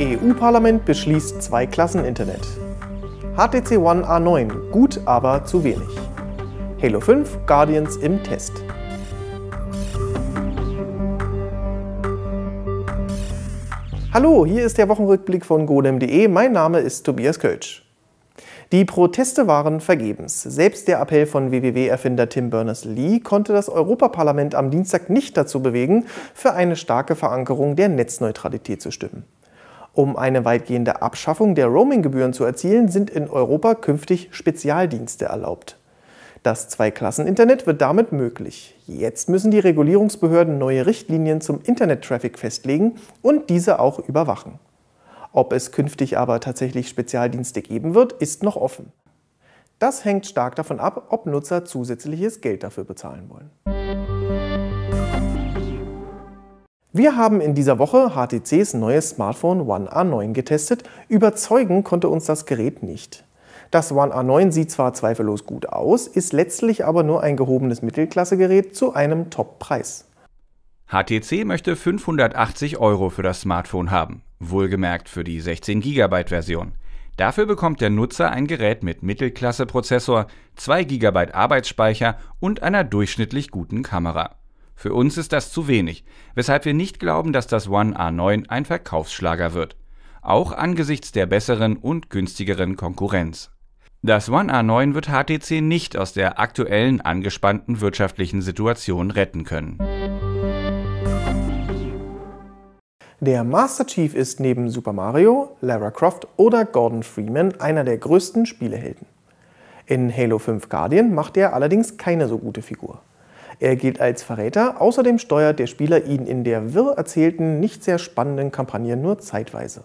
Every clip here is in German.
EU-Parlament beschließt Zwei-Klassen-Internet. HTC One A9 gut, aber zu wenig. Halo 5 Guardians im Test. Hallo, hier ist der Wochenrückblick von golem.de. Mein Name ist Tobias Kölsch. Die Proteste waren vergebens. Selbst der Appell von WWW-Erfinder Tim Berners-Lee konnte das Europaparlament am Dienstag nicht dazu bewegen, für eine starke Verankerung der Netzneutralität zu stimmen. Um eine weitgehende Abschaffung der Roaminggebühren zu erzielen, sind in Europa künftig Spezialdienste erlaubt. Das Zweiklassen-Internet wird damit möglich. Jetzt müssen die Regulierungsbehörden neue Richtlinien zum Internet-Traffic festlegen und diese auch überwachen. Ob es künftig aber tatsächlich Spezialdienste geben wird, ist noch offen. Das hängt stark davon ab, ob Nutzer zusätzliches Geld dafür bezahlen wollen. Wir haben in dieser Woche HTCs neues Smartphone One A9 getestet. Überzeugen konnte uns das Gerät nicht. Das One A9 sieht zwar zweifellos gut aus, ist letztlich aber nur ein gehobenes Mittelklassegerät zu einem Top-Preis. HTC möchte 580 Euro für das Smartphone haben, wohlgemerkt für die 16 GB Version. Dafür bekommt der Nutzer ein Gerät mit Mittelklasse-Prozessor, 2 GB Arbeitsspeicher und einer durchschnittlich guten Kamera. Für uns ist das zu wenig, weshalb wir nicht glauben, dass das One A9 ein Verkaufsschlager wird. Auch angesichts der besseren und günstigeren Konkurrenz. Das One A9 wird HTC nicht aus der aktuellen angespannten wirtschaftlichen Situation retten können. Der Master Chief ist neben Super Mario, Lara Croft oder Gordon Freeman einer der größten Spielehelden. In Halo 5 Guardian macht er allerdings keine so gute Figur. Er gilt als Verräter. Außerdem steuert der Spieler ihn in der wirr erzählten, nicht sehr spannenden Kampagne nur zeitweise.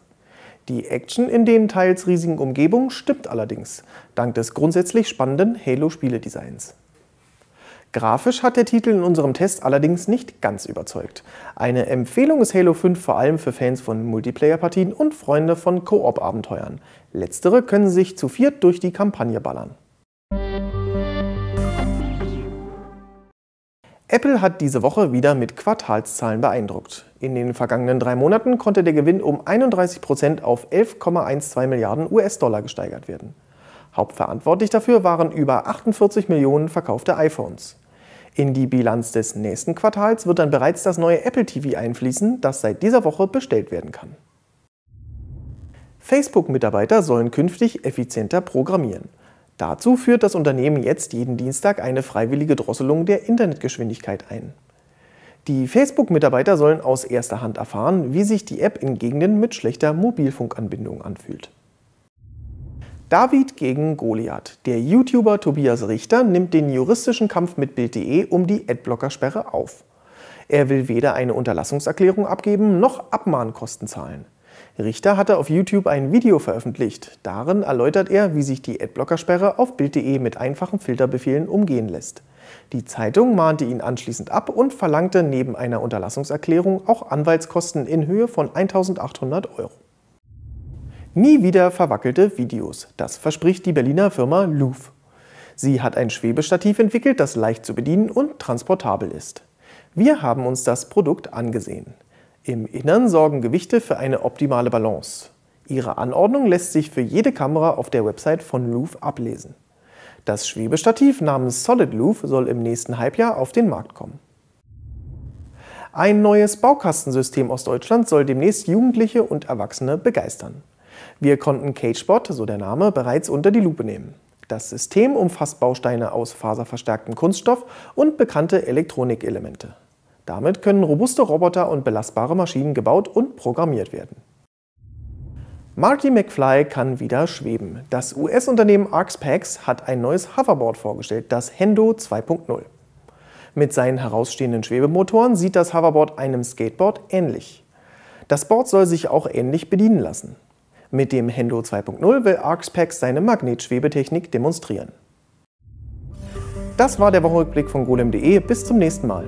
Die Action in den teils riesigen Umgebungen stimmt allerdings, dank des grundsätzlich spannenden Halo-Spieledesigns. Grafisch hat der Titel in unserem Test allerdings nicht ganz überzeugt. Eine Empfehlung ist Halo 5 vor allem für Fans von Multiplayer-Partien und Freunde von Koop-Abenteuern. Letztere können sich zu viert durch die Kampagne ballern. Apple hat diese Woche wieder mit Quartalszahlen beeindruckt. In den vergangenen drei Monaten konnte der Gewinn um 31 Prozent auf 11,12 Milliarden US-Dollar gesteigert werden. Hauptverantwortlich dafür waren über 48 Millionen verkaufte iPhones. In die Bilanz des nächsten Quartals wird dann bereits das neue Apple TV einfließen, das seit dieser Woche bestellt werden kann. Facebook-Mitarbeiter sollen künftig effizienter programmieren. Dazu führt das Unternehmen jetzt jeden Dienstag eine freiwillige Drosselung der Internetgeschwindigkeit ein. Die Facebook-Mitarbeiter sollen aus erster Hand erfahren, wie sich die App in Gegenden mit schlechter Mobilfunkanbindung anfühlt. David gegen Goliath. Der YouTuber Tobias Richter nimmt den juristischen Kampf mit Bild.de um die Adblocker-Sperre auf. Er will weder eine Unterlassungserklärung abgeben noch Abmahnkosten zahlen. Richter hatte auf YouTube ein Video veröffentlicht. Darin erläutert er, wie sich die Adblockersperre auf Bild.de mit einfachen Filterbefehlen umgehen lässt. Die Zeitung mahnte ihn anschließend ab und verlangte neben einer Unterlassungserklärung auch Anwaltskosten in Höhe von 1800 Euro. Nie wieder verwackelte Videos. Das verspricht die Berliner Firma Louvre. Sie hat ein Schwebestativ entwickelt, das leicht zu bedienen und transportabel ist. Wir haben uns das Produkt angesehen. Im Innern sorgen Gewichte für eine optimale Balance. Ihre Anordnung lässt sich für jede Kamera auf der Website von Loof ablesen. Das Schwebestativ namens Solid Loof soll im nächsten Halbjahr auf den Markt kommen. Ein neues Baukastensystem aus Deutschland soll demnächst Jugendliche und Erwachsene begeistern. Wir konnten CageBot, so der Name, bereits unter die Lupe nehmen. Das System umfasst Bausteine aus faserverstärktem Kunststoff und bekannte Elektronikelemente. Damit können robuste Roboter und belastbare Maschinen gebaut und programmiert werden. Marty McFly kann wieder schweben. Das US-Unternehmen ArxPax hat ein neues Hoverboard vorgestellt, das Hendo 2.0. Mit seinen herausstehenden Schwebemotoren sieht das Hoverboard einem Skateboard ähnlich. Das Board soll sich auch ähnlich bedienen lassen. Mit dem Hendo 2.0 will ArxPax seine Magnetschwebetechnik demonstrieren. Das war der Wochenrückblick von golem.de. Bis zum nächsten Mal.